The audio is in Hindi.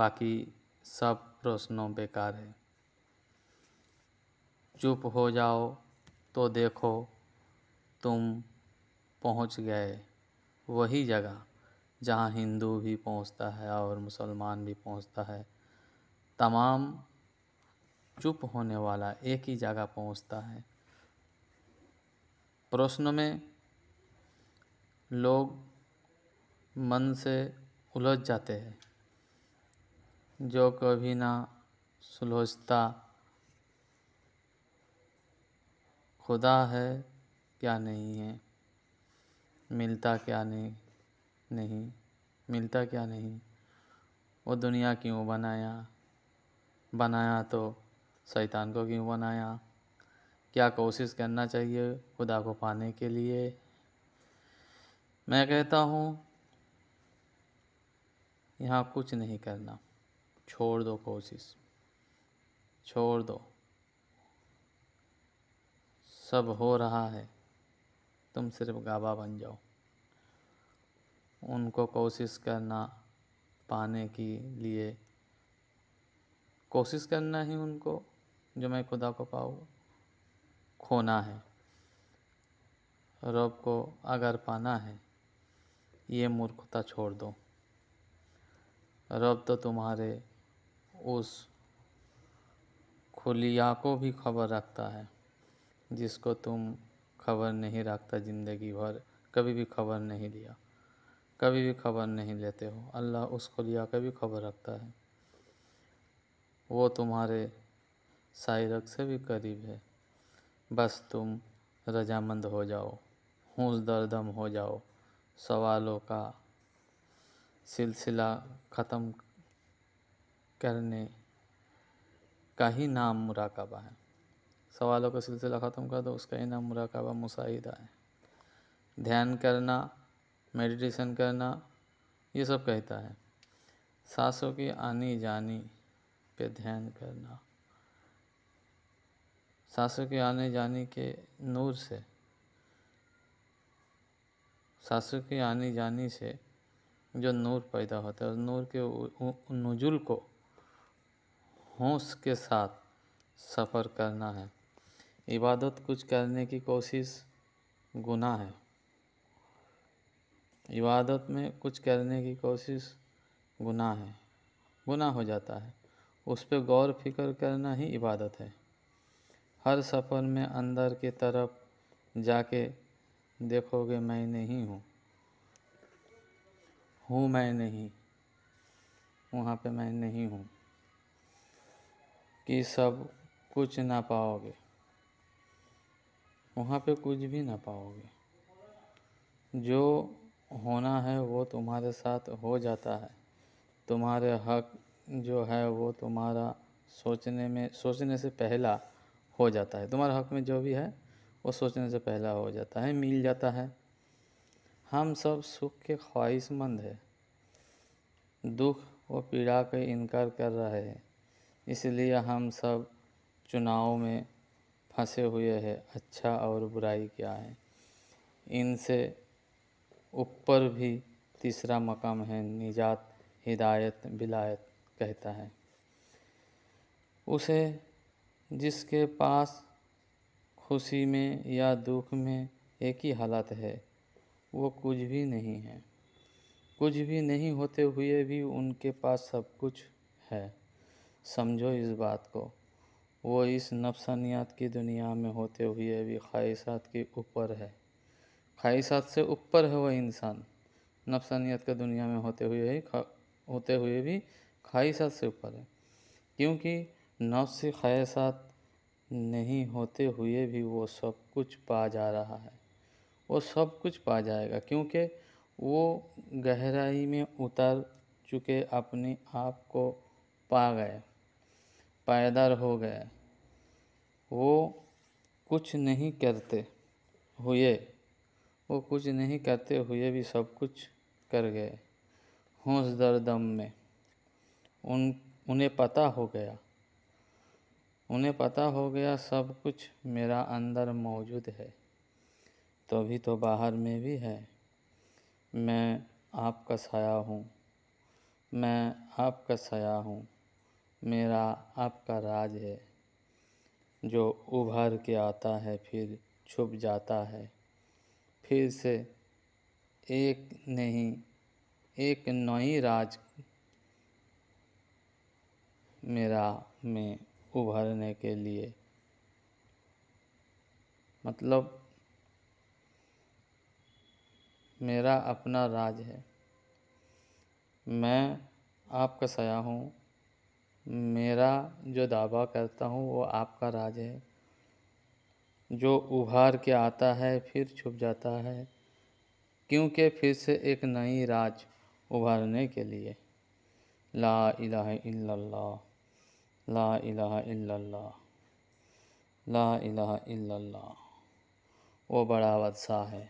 बाकी सब प्रश्नों बेकार है चुप हो जाओ तो देखो तुम पहुंच गए वही जगह जहां हिंदू भी पहुंचता है और मुसलमान भी पहुंचता है तमाम चुप होने वाला एक ही जगह पहुंचता है प्रश्न में लोग मन से उलझ जाते हैं जो कभी ना सुलझता खुदा है क्या नहीं है मिलता क्या नहीं नहीं मिलता क्या नहीं वो दुनिया क्यों बनाया बनाया तो शैतान को क्यों बनाया क्या कोशिश करना चाहिए खुदा को पाने के लिए मैं कहता हूँ यहाँ कुछ नहीं करना छोड़ दो कोशिश छोड़ दो सब हो रहा है तुम सिर्फ गाबा बन जाओ उनको कोशिश करना पाने के लिए कोशिश करना ही उनको जो मैं खुदा को पाऊँ खोना है रब को अगर पाना है ये मूर्खता छोड़ दो रब तो तुम्हारे उस खुलिया को भी खबर रखता है जिसको तुम खबर नहीं रखता ज़िंदगी भर कभी भी खबर नहीं लिया कभी भी खबर नहीं लेते हो अल्लाह उस खुलिया का भी खबर रखता है वो तुम्हारे साइरक से भी करीब है बस तुम रजामंद हो जाओ हूँ दरदम हो जाओ सवालों का सिलसिला ख़त्म करने का ही नाम मुराकबा है सवालों का सिलसिला ख़त्म कर दो उसका ही नाम मुराकबा मुसाहिदा है ध्यान करना मेडिटेशन करना ये सब कहता है सांसों की आनी जानी पे ध्यान करना सांसों की आने जाने के नूर से सासू की आनी जानी से जो नूर पैदा होता है उस नूर के नजुल को होश के साथ सफ़र करना है इबादत कुछ करने की कोशिश गुनाह है इबादत में कुछ करने की कोशिश गुनाह है गुनाह हो जाता है उस पर गौर फिक्र करना ही इबादत है हर सफ़र में अंदर की तरफ जाके देखोगे मैं नहीं हूँ हूँ मैं नहीं वहाँ पे मैं नहीं हूँ कि सब कुछ ना पाओगे वहाँ पे कुछ भी ना पाओगे जो होना है वो तुम्हारे साथ हो जाता है तुम्हारे हक जो है वो तुम्हारा सोचने में सोचने से पहला हो जाता है तुम्हारे हक में जो भी है वो सोचने से पहला हो जाता है मिल जाता है हम सब सुख के ख्वाहिशमंद है दुख व पीड़ा का इनकार कर रहे हैं इसलिए हम सब चुनाव में फंसे हुए हैं अच्छा और बुराई क्या है इनसे ऊपर भी तीसरा मकाम है निजात हिदायत बिलायत कहता है उसे जिसके पास खुशी में या दुख में एक ही हालत है वो कुछ भी नहीं है कुछ भी नहीं होते हुए भी उनके पास सब कुछ है समझो इस बात को वो इस नफसानियात की दुनिया में होते हुए भी ख्वाहिशात के ऊपर है ख्वाहिशात से ऊपर है वह इंसान नफसानियत का दुनिया में होते हुए ही होते हुए भी ख्वाहिशात से ऊपर है क्योंकि नफ्स ख्वाहिशात नहीं होते हुए भी वो सब कुछ पा जा रहा है वो सब कुछ पा जाएगा क्योंकि वो गहराई में उतर चुके अपने आप को पा गए पायदार हो गए वो कुछ नहीं करते हुए वो कुछ नहीं करते हुए भी सब कुछ कर गए होश दर दम में उन उन्हें पता हो गया उन्हें पता हो गया सब कुछ मेरा अंदर मौजूद है तो भी तो बाहर में भी है मैं आपका साया हूँ मैं आपका साया हूँ मेरा आपका राज है जो उभर के आता है फिर छुप जाता है फिर से एक नहीं एक नई राज मेरा में उभरने के लिए मतलब मेरा अपना राज है मैं आपका सया हूँ मेरा जो दावा करता हूँ वो आपका राज है जो उभार के आता है फिर छुप जाता है क्योंकि फिर से एक नई राज उभारने के लिए ला इलाहा इल्लल्लाह ला इलाहा इल्लल्लाह ला इलाहा इल्लल्लाह वो बड़ा बदशाह है